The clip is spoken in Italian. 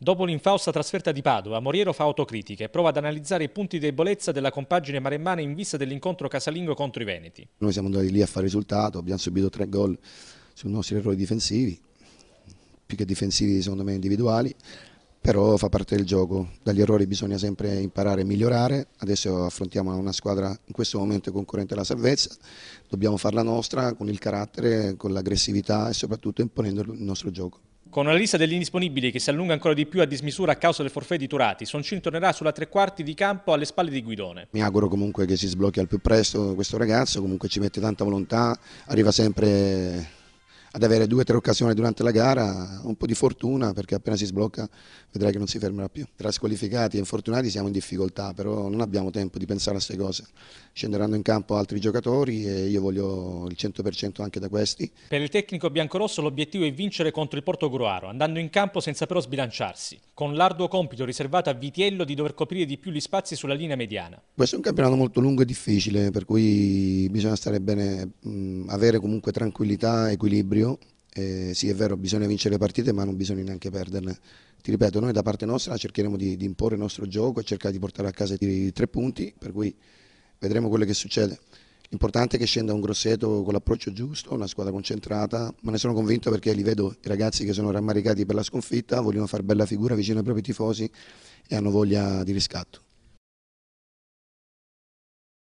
Dopo l'infausta trasferta di Padova, Moriero fa autocritiche e prova ad analizzare i punti di debolezza della compagine maremmana in vista dell'incontro casalingo contro i Veneti. Noi siamo andati lì a fare risultato, abbiamo subito tre gol sui nostri errori difensivi, più che difensivi secondo me individuali, però fa parte del gioco. Dagli errori bisogna sempre imparare e migliorare, adesso affrontiamo una squadra in questo momento concorrente alla salvezza, dobbiamo farla nostra con il carattere, con l'aggressività e soprattutto imponendo il nostro gioco. Con una lista degli indisponibili che si allunga ancora di più a dismisura a causa del forfè di Turati, Soncini tornerà sulla tre quarti di campo alle spalle di Guidone. Mi auguro comunque che si sblocchi al più presto questo ragazzo, comunque ci mette tanta volontà, arriva sempre ad avere due o tre occasioni durante la gara, un po' di fortuna perché appena si sblocca vedrai che non si fermerà più. Tra squalificati e infortunati siamo in difficoltà, però non abbiamo tempo di pensare a queste cose. Scenderanno in campo altri giocatori e io voglio il 100% anche da questi. Per il tecnico biancorosso l'obiettivo è vincere contro il Porto Gruaro, andando in campo senza però sbilanciarsi con l'arduo compito riservato a Vitiello di dover coprire di più gli spazi sulla linea mediana. Questo è un campionato molto lungo e difficile, per cui bisogna stare bene, mh, avere comunque tranquillità, equilibrio. Eh, sì, è vero, bisogna vincere le partite, ma non bisogna neanche perderne. Ti ripeto, noi da parte nostra cercheremo di, di imporre il nostro gioco e cercare di portare a casa i tre punti, per cui vedremo quello che succede. L'importante è che scenda un grosseto con l'approccio giusto, una squadra concentrata, ma ne sono convinto perché li vedo i ragazzi che sono rammaricati per la sconfitta, vogliono fare bella figura vicino ai propri tifosi e hanno voglia di riscatto.